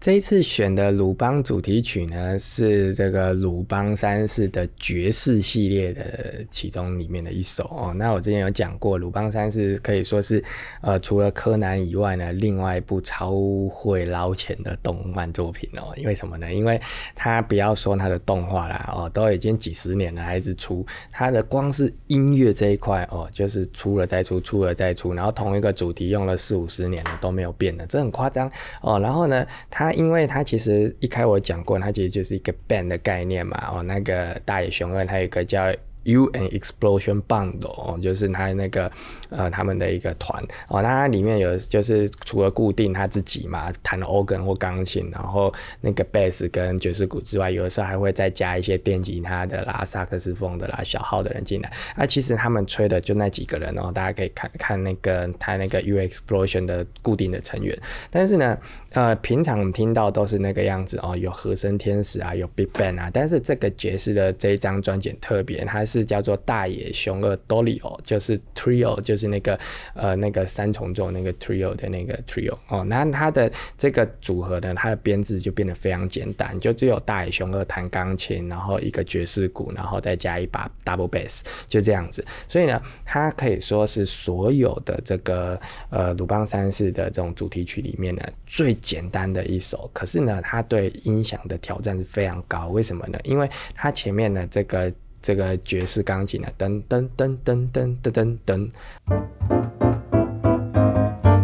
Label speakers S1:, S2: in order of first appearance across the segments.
S1: 这一次选的鲁邦主题曲呢，是这个鲁邦三世的爵士系列的其中里面的一首哦。那我之前有讲过，鲁邦三世可以说是，呃，除了柯南以外呢，另外一部超会捞钱的动漫作品哦。因为什么呢？因为他不要说他的动画啦，哦，都已经几十年了还是出。他的光是音乐这一块哦，就是出了再出，出了再出，然后同一个主题用了四五十年了都没有变的，这很夸张哦。然后呢，他因为他其实一开我讲过，他其实就是一个 band 的概念嘛，哦，那个大野熊二他有个叫。U N Explosion Band 哦，就是他那个呃他们的一个团哦，那它里面有就是除了固定他自己嘛，弹 organ 或钢琴，然后那个 bass 跟爵士鼓之外，有的时候还会再加一些电吉他的啦、萨克斯风的啦、小号的人进来。那其实他们吹的就那几个人哦，大家可以看看那个他那个 U N Explosion 的固定的成员。但是呢，呃，平常我们听到都是那个样子哦，有和声天使啊，有 big band 啊，但是这个爵士的这一张专辑特别，它。是叫做大野熊二 Dolio，就是 trio，就是那个呃那个三重奏那个 trio 的那个 trio 哦，那它的这个组合呢，它的编制就变得非常简单，就只有大野熊二弹钢琴，然后一个爵士鼓，然后再加一把 double bass，就这样子。所以呢，它可以说是所有的这个呃鲁邦三世的这种主题曲里面呢最简单的一首。可是呢，它对音响的挑战是非常高。为什么呢？因为它前面的这个。这个爵士钢琴的噔噔噔噔噔噔噔，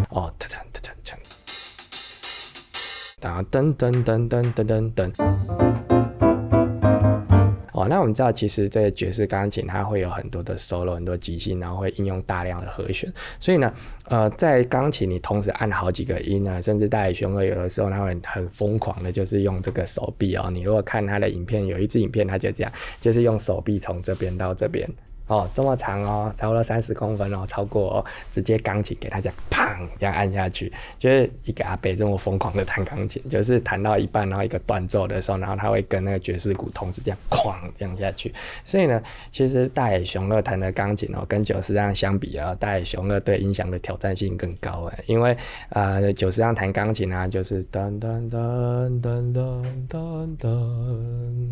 S1: 哦，噔噔噔噔噔噔噔。那我们知道，其实这个爵士钢琴它会有很多的 solo，很多即兴，然后会应用大量的和弦。所以呢，呃，在钢琴你同时按好几个音啊，甚至大弦位，有的时候，它会很疯狂的，就是用这个手臂哦。你如果看他的影片，有一支影片他就这样，就是用手臂从这边到这边。哦，这么长哦，超过了三十公分哦，超过哦，直接钢琴给他这样砰这样按下去，就是一个阿伯这么疯狂的弹钢琴，就是弹到一半，然后一个断奏的时候，然后他会跟那个爵士鼓同时这样哐这样下去。所以呢，其实大野熊二弹的钢琴哦，跟久石让相比啊，大野熊二对音响的挑战性更高哎，因为呃久石让弹钢琴啊，就是噔噔噔噔噔噔噔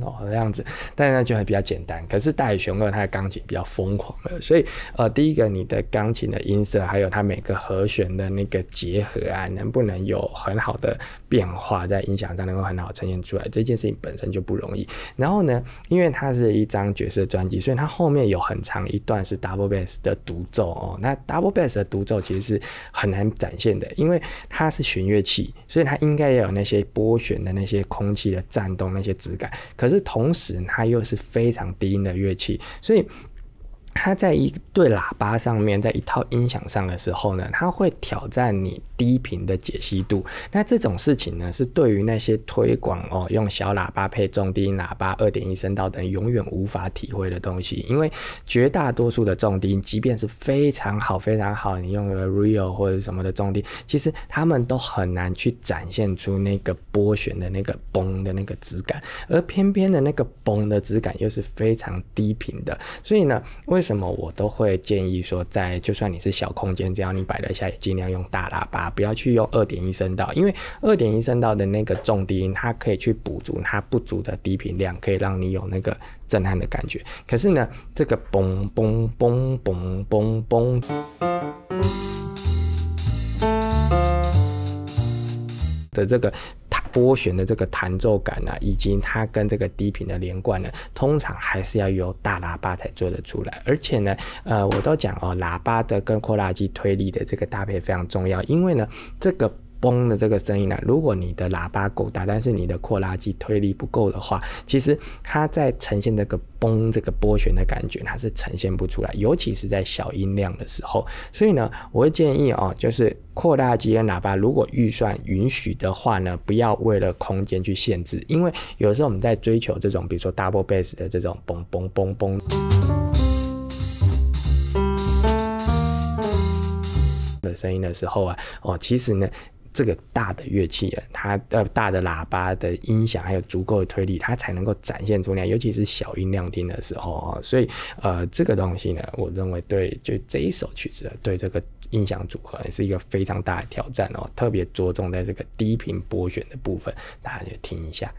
S1: 哦这样子，但是呢就会比较简单。可是大野熊二他的钢琴比较。疯狂了，所以呃，第一个你的钢琴的音色，还有它每个和弦的那个结合啊，能不能有很好的变化，在音响上能够很好呈现出来，这件事情本身就不容易。然后呢，因为它是一张爵士专辑，所以它后面有很长一段是 double bass 的独奏哦。那 double bass 的独奏其实是很难展现的，因为它是弦乐器，所以它应该也有那些拨弦的那些空气的颤动那些质感。可是同时它又是非常低音的乐器，所以。它在一对喇叭上面，在一套音响上的时候呢，它会挑战你低频的解析度。那这种事情呢，是对于那些推广哦用小喇叭配重低音喇叭二点一声道等永远无法体会的东西。因为绝大多数的重低，音，即便是非常好非常好，你用了 Real 或者什么的重低，其实他们都很难去展现出那个波旋的那个嘣的那个质感。而偏偏的那个嘣的质感又是非常低频的，所以呢，为什么我都会建议说，在就算你是小空间，只要你摆得下，也尽量用大喇叭，不要去用二点一声道，因为二点一声道的那个重低音，它可以去补足它不足的低频量，可以让你有那个震撼的感觉。可是呢，这个嘣嘣嘣嘣嘣嘣的这个。拨弦的这个弹奏感啊，以及它跟这个低频的连贯呢，通常还是要有大喇叭才做得出来。而且呢，呃，我都讲哦，喇叭的跟扩拉机推力的这个搭配非常重要，因为呢，这个。嘣的这个声音呢，如果你的喇叭够大，但是你的扩拉机推力不够的话，其实它在呈现这个嘣这个波旋的感觉，它是呈现不出来，尤其是在小音量的时候。所以呢，我会建议哦，就是扩拉机跟喇叭，如果预算允许的话呢，不要为了空间去限制，因为有时候我们在追求这种，比如说 double bass 的这种嘣嘣嘣嘣的声音的时候啊，哦，其实呢。这个大的乐器啊，它的大的喇叭的音响还有足够的推力，它才能够展现出来。尤其是小音量听的时候啊，所以呃，这个东西呢，我认为对就这一首曲子，对这个音响组合也是一个非常大的挑战哦。特别着重在这个低频波选的部分，大家就听一下。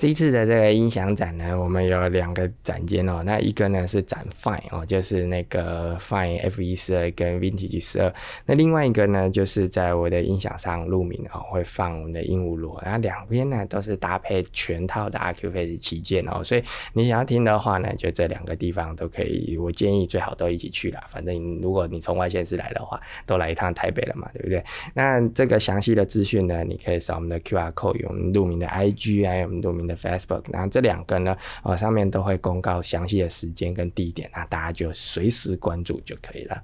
S1: 这次的这个音响展呢，我们有两个展间哦。那一个呢是展 Fine 哦，就是那个 Fine F 一二跟 Vintage 二。那另外一个呢，就是在我的音响上录鸣哦，会放我们的鹦鹉螺。然后两边呢都是搭配全套的 RQF a c e 旗舰哦。所以你想要听的话呢，就这两个地方都可以。我建议最好都一起去啦，反正如果你从外县市来的话，都来一趟台北了嘛，对不对？那这个详细的资讯呢，你可以扫我们的 QR code，有我们路鸣的 IG 还有我们路鸣。Facebook，然后这两个呢？呃，上面都会公告详细的时间跟地点，那大家就随时关注就可以了。